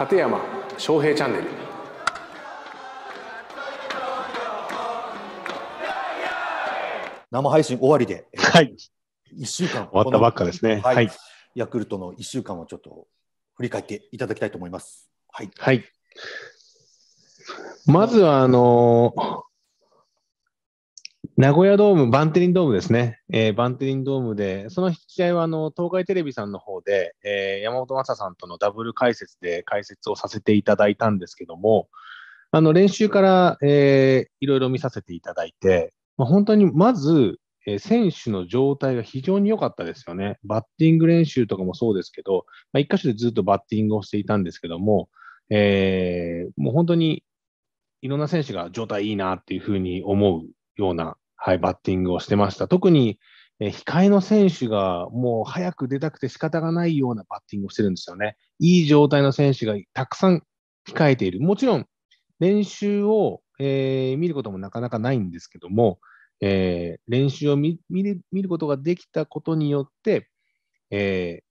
立山翔平チャンネル生配信終わりで、はい、一週間終わったばっかですね、はい、はい、ヤクルトの一週間をちょっと振り返っていただきたいと思います。はい、はい、まずはあのー名古屋ドーム、バンテリンドームですね、えー、バンテリンドームで、その引き合いはあの東海テレビさんの方で、えー、山本昌さんとのダブル解説で解説をさせていただいたんですけども、あの練習から、えー、いろいろ見させていただいて、まあ、本当にまず、えー、選手の状態が非常に良かったですよね。バッティング練習とかもそうですけど、まあ、1箇所でずっとバッティングをしていたんですけども、えー、もう本当にいろんな選手が状態いいなっていうふうに思うようなはい、バッティングをしてました。特に、えー、控えの選手がもう早く出たくて仕方がないようなバッティングをしてるんですよね。いい状態の選手がたくさん控えている。もちろん、練習を、えー、見ることもなかなかないんですけども、えー、練習を見ることができたことによって、え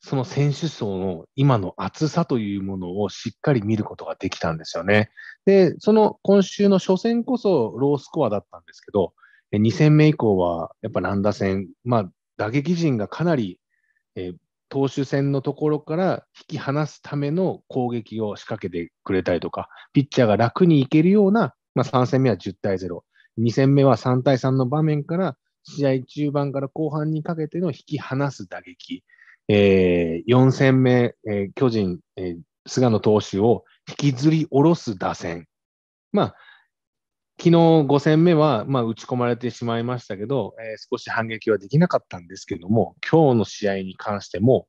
その選手層の今の厚さというものをしっかり見ることができたんですよね。で、その今週の初戦こそロースコアだったんですけど、2戦目以降はやっぱ乱打戦、まあ、打撃陣がかなり、えー、投手戦のところから引き離すための攻撃を仕掛けてくれたりとか、ピッチャーが楽にいけるような、まあ、3戦目は10対0、2戦目は3対3の場面から、試合中盤から後半にかけての引き離す打撃、えー、4戦目、えー、巨人、えー、菅野投手を引きずり下ろす打線。まあ、昨日5戦目は、まあ、打ち込まれてしまいましたけど、えー、少し反撃はできなかったんですけども、今日の試合に関しても、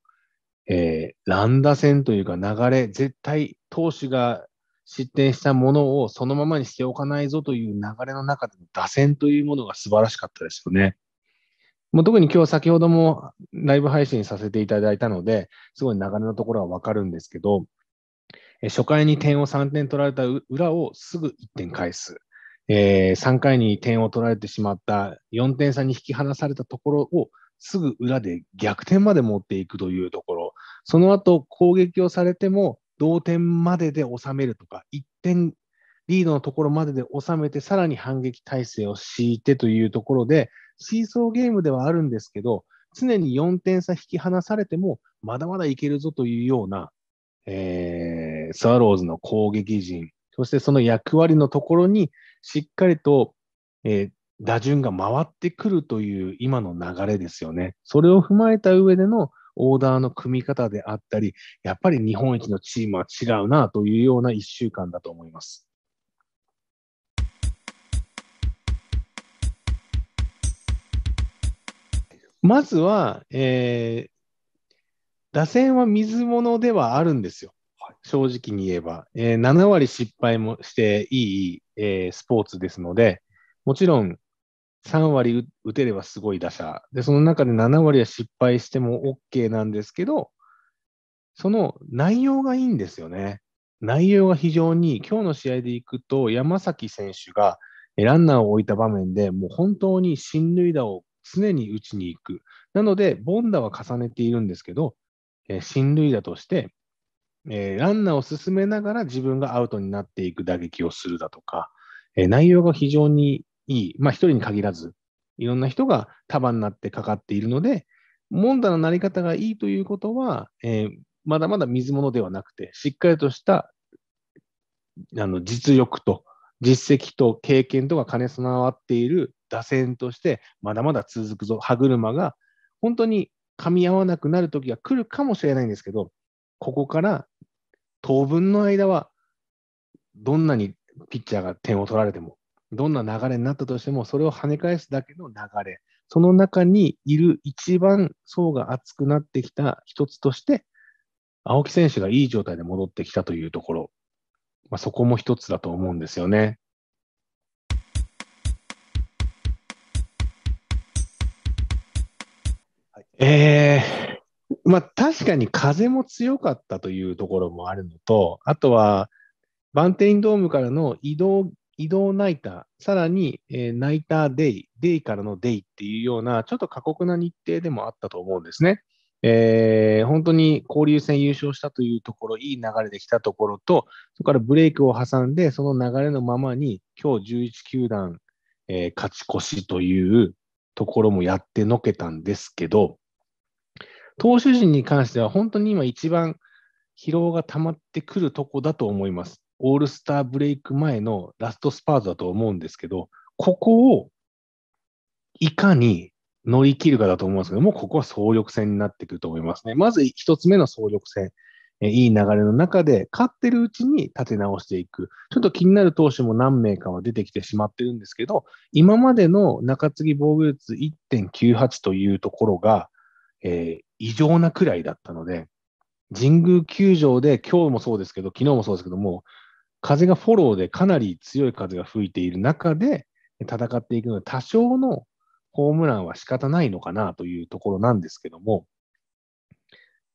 えー、乱打戦というか流れ、絶対投手が失点したものをそのままにしておかないぞという流れの中での打線というものが素晴らしかったですよね。もう特に今日先ほどもライブ配信させていただいたので、すごい流れのところはわかるんですけど、初回に点を3点取られた裏をすぐ1点返す。えー、3回に点を取られてしまった4点差に引き離されたところをすぐ裏で逆転まで持っていくというところ、その後攻撃をされても同点までで収めるとか、1点リードのところまでで収めて、さらに反撃体制を敷いてというところで、シーソーゲームではあるんですけど、常に4点差引き離されても、まだまだいけるぞというような、えー、スワローズの攻撃陣、そしてその役割のところにしっかりと、えー、打順が回ってくるという今の流れですよね。それを踏まえた上でのオーダーの組み方であったり、やっぱり日本一のチームは違うなというような1週間だと思います。まずは、えー、打線は水物ではあるんですよ。正直に言えば、えー、7割失敗もしていい、えー、スポーツですので、もちろん3割打てればすごい打者で、その中で7割は失敗しても OK なんですけど、その内容がいいんですよね。内容が非常に、今日の試合でいくと、山崎選手がランナーを置いた場面でもう本当に進塁打を常に打ちに行く。なので、凡打は重ねているんですけど、えー、進塁打として、えー、ランナーを進めながら自分がアウトになっていく打撃をするだとか、えー、内容が非常にいい、まあ、1人に限らず、いろんな人が束になってかかっているので、モンダのなり方がいいということは、えー、まだまだ水物ではなくて、しっかりとしたあの実力と実績と経験とか兼ね備わっている打線として、まだまだ続くぞ、歯車が本当に噛み合わなくなる時が来るかもしれないんですけど、ここから当分の間は、どんなにピッチャーが点を取られても、どんな流れになったとしても、それを跳ね返すだけの流れ、その中にいる一番層が厚くなってきた一つとして、青木選手がいい状態で戻ってきたというところまあ、そこも一つだと思うんですよね。はい、えー、まあ確かに風も強かったというところもあるのと、あとはバンテインドームからの移動移動ナイター、さらに、えナイターデイ、デイからのデイっていうような、ちょっと過酷な日程でもあったと思うんですね。えー、本当に交流戦優勝したというところ、いい流れできたところと、そこからブレイクを挟んで、その流れのままに、今日11球団、えー、勝ち越しというところもやってのけたんですけど、投手陣に関しては、本当に今、一番疲労が溜まってくるとこだと思います。オールスターブレイク前のラストスパートだと思うんですけど、ここをいかに乗り切るかだと思うんですけども、ここは総力戦になってくると思いますね。まず1つ目の総力戦。えいい流れの中で、勝ってるうちに立て直していく。ちょっと気になる投手も何名かは出てきてしまってるんですけど、今までの中継ぎ防御率1.98というところが、えー、異常なくらいだったので、神宮球場で今日もそうですけど、昨日もそうですけども、風がフォローでかなり強い風が吹いている中で戦っていくので、多少のホームランは仕方ないのかなというところなんですけども、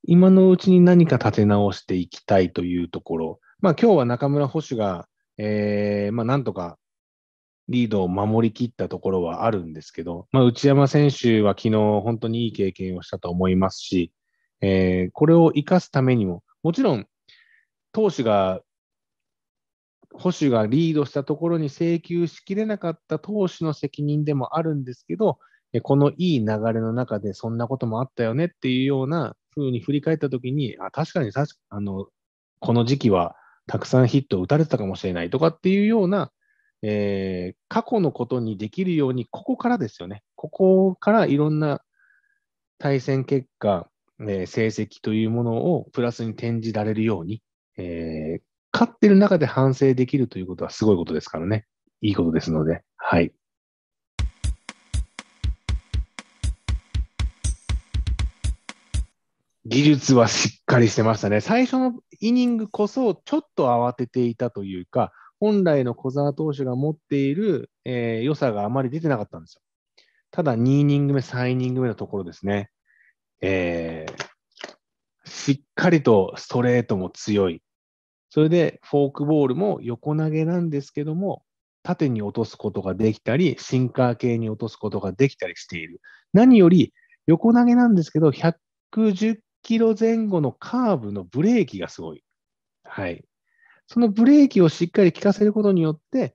今のうちに何か立て直していきたいというところ、まあ今日は中村捕手が、えー、まあなんとかリードを守りきったところはあるんですけど、まあ、内山選手は昨日本当にいい経験をしたと思いますし、えー、これを生かすためにも、もちろん投手が保守がリードしたところに請求しきれなかった投手の責任でもあるんですけど、このいい流れの中でそんなこともあったよねっていうようなふうに振り返ったときに、あ確かに確かあのこの時期はたくさんヒットを打たれてたかもしれないとかっていうような、えー、過去のことにできるように、ここからですよね。ここからいろんな対戦結果、えー、成績というものをプラスに転じられるように、えー、勝ってる中で反省できるということはすごいことですからね。いいことですので、はい。技術はしっかりしてましたね。最初のイニングこそちょっと慌てていたというか、本来の小沢投手が持っている、えー、良さがあまり出てなかったんですよ。ただ2イニング目、3イニング目のところですね。えー、しっかりとストレートも強い。それでフォークボールも横投げなんですけども、縦に落とすことができたり、シンカー系に落とすことができたりしている。何より横投げなんですけど、110キロ前後のカーブのブレーキがすごい。はい。そのブレーキをしっかり効かせることによって、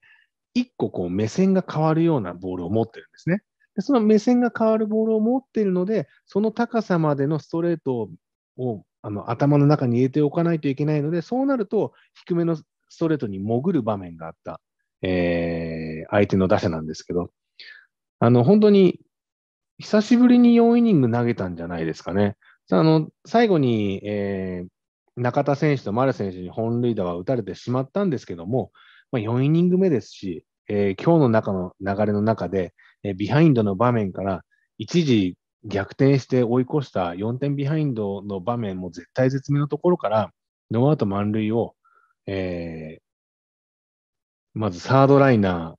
一個こう目線が変わるようなボールを持ってるんですね。でその目線が変わるボールを持っているので、その高さまでのストレートをあの頭の中に入れておかないといけないので、そうなると低めのストレートに潜る場面があった、えー、相手の打者なんですけど、あの本当に久しぶりに4イニング投げたんじゃないですかね。あの最後に、えー、中田選手と丸選手に本塁打は打たれてしまったんですけども、まあ、4イニング目ですし、えー、今日の中の流れの中で、えー、ビハインドの場面から一時逆転して追い越した4点ビハインドの場面も絶対絶命のところから、ノーアウト満塁を、えー、まずサードライナ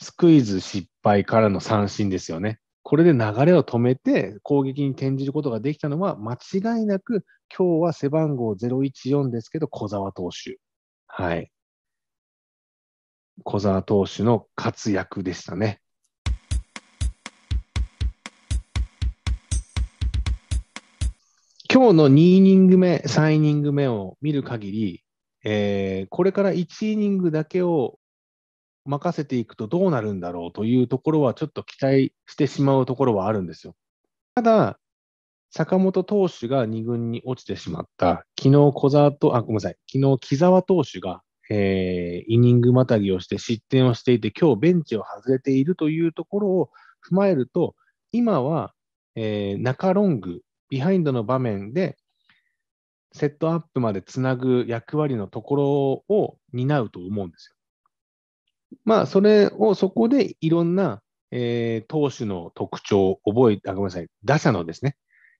ー、スクイズ失敗からの三振ですよね。これで流れを止めて攻撃に転じることができたのは間違いなく今日は背番号014ですけど小沢投手。はい。小沢投手の活躍でしたね。今日の2イニング目、3イニング目を見る限り、えー、これから1イニングだけを任せていくとどうなるんだろうというところはちょっと期待してしまうところはあるんですよ。ただ、坂本投手が2軍に落ちてしまった、昨日小沢と、あ、ごめんなさい、昨日木沢投手が、えー、イニングまたぎをして失点をしていて、今日ベンチを外れているというところを踏まえると、今は、えー、中ロングビハインドの場面で、セットアップまでつなぐ役割のところを担うと思うんですよ。まあ、それをそこでいろんな、えー、投手の特徴を覚えあ、ごめんなさい、打者のですね、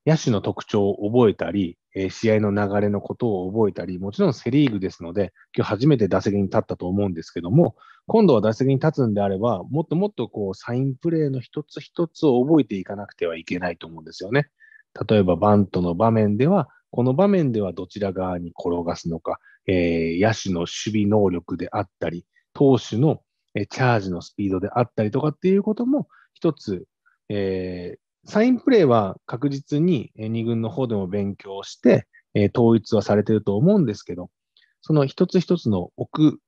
野手の特徴を覚えたり、えー、試合の流れのことを覚えたり、もちろんセ・リーグですので、今日初めて打席に立ったと思うんですけども、今度は打席に立つんであれば、もっともっとこうサインプレーの一つ一つを覚えていかなくてはいけないと思うんですよね。例えばバントの場面では、この場面ではどちら側に転がすのか、えー、野手の守備能力であったり、投手のチャージのスピードであったりとかっていうことも、一つ、えー、サインプレーは確実に2軍の方でも勉強して、えー、統一はされてると思うんですけど、その一つ一つの奥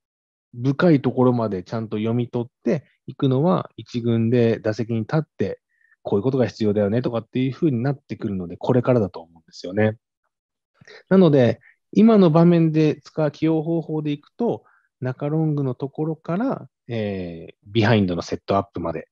深いところまでちゃんと読み取っていくのは、1軍で打席に立ってこういうことが必要だよねとかっていうふうになってくるので、これからだと思うんですよね。なので、今の場面で使う起用方法でいくと、中ロングのところから、えー、ビハインドのセットアップまで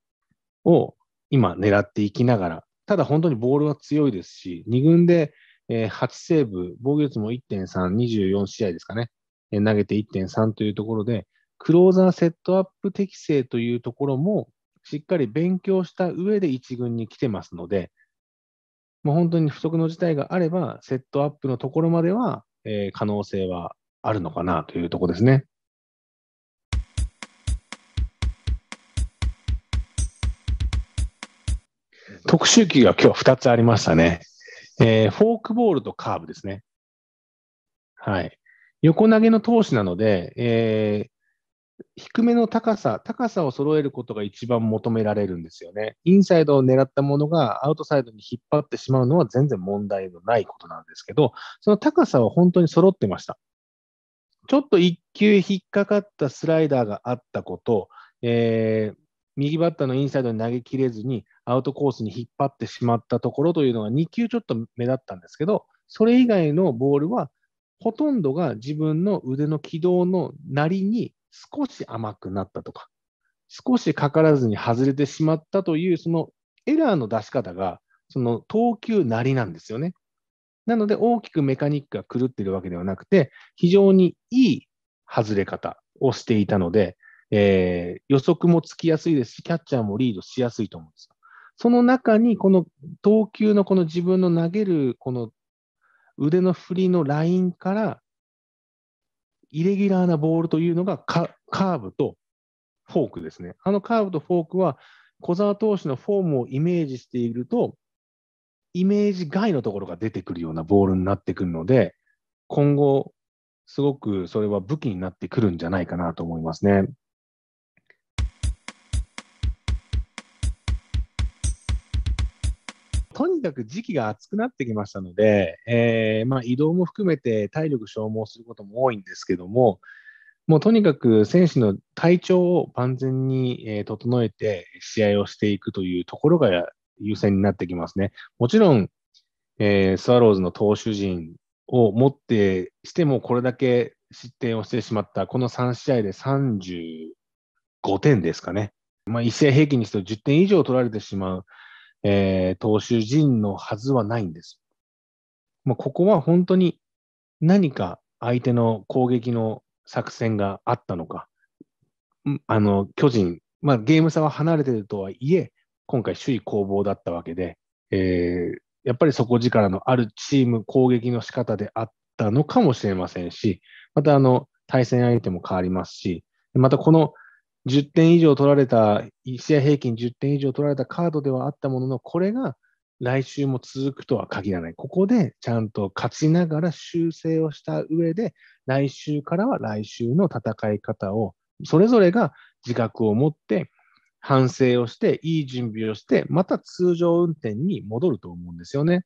を今狙っていきながら、ただ本当にボールは強いですし、2軍で、えー、8セーブ、防御率も1.3、24試合ですかね、えー、投げて1.3というところで、クローザーセットアップ適正というところもしっかり勉強した上で1軍に来てますので、もう本当に不測の事態があれば、セットアップのところまでは、えー、可能性はあるのかなというところですね。特集機が今日2つありましたね。えー、フォークボールとカーブですね。はい。横投げの投手なので、えー、低めの高さ、高さを揃えることが一番求められるんですよね。インサイドを狙ったものがアウトサイドに引っ張ってしまうのは全然問題のないことなんですけど、その高さは本当に揃ってました。ちょっと1球引っかかったスライダーがあったこと、えー、右バッターのインサイドに投げきれずにアウトコースに引っ張ってしまったところというのが2球ちょっと目立ったんですけど、それ以外のボールはほとんどが自分の腕の軌道のなりに少し甘くなったとか、少しかからずに外れてしまったという、そのエラーの出し方が、その投球なりなんですよね。なので、大きくメカニックが狂っているわけではなくて、非常にいい外れ方をしていたので、えー、予測もつきやすいですし、キャッチャーもリードしやすいと思うんですよ。その中に、この投球のこの自分の投げるこの腕の振りのラインから、イレギュラーなボールというのがカーブとフォークですね。あのカーブとフォークは、小沢投手のフォームをイメージしていると、イメージ外のところが出てくるようなボールになってくるので、今後、すごくそれは武器になってくるんじゃないかなと思いますね。にかく時期が暑くなってきましたので、えー、まあ、移動も含めて体力消耗することも多いんですけども、もうとにかく選手の体調を万全に整えて試合をしていくというところが優先になってきますね。もちろん、えー、スワローズの投手陣をもってしてもこれだけ失点をしてしまったこの3試合で35点ですかね。まあ、1平均にすると10点以上取られてしまう。えー、投手陣のはずはないんです。まあ、ここは本当に何か相手の攻撃の作戦があったのか、あの巨人、まあ、ゲーム差は離れてるとはいえ、今回、首位攻防だったわけで、えー、やっぱり底力のあるチーム、攻撃の仕方であったのかもしれませんし、またあの対戦相手も変わりますし、またこの10点以上取られた、1試合平均10点以上取られたカードではあったものの、これが来週も続くとは限らない。ここでちゃんと勝ちながら修正をした上で、来週からは来週の戦い方を、それぞれが自覚を持って、反省をして、いい準備をして、また通常運転に戻ると思うんですよね。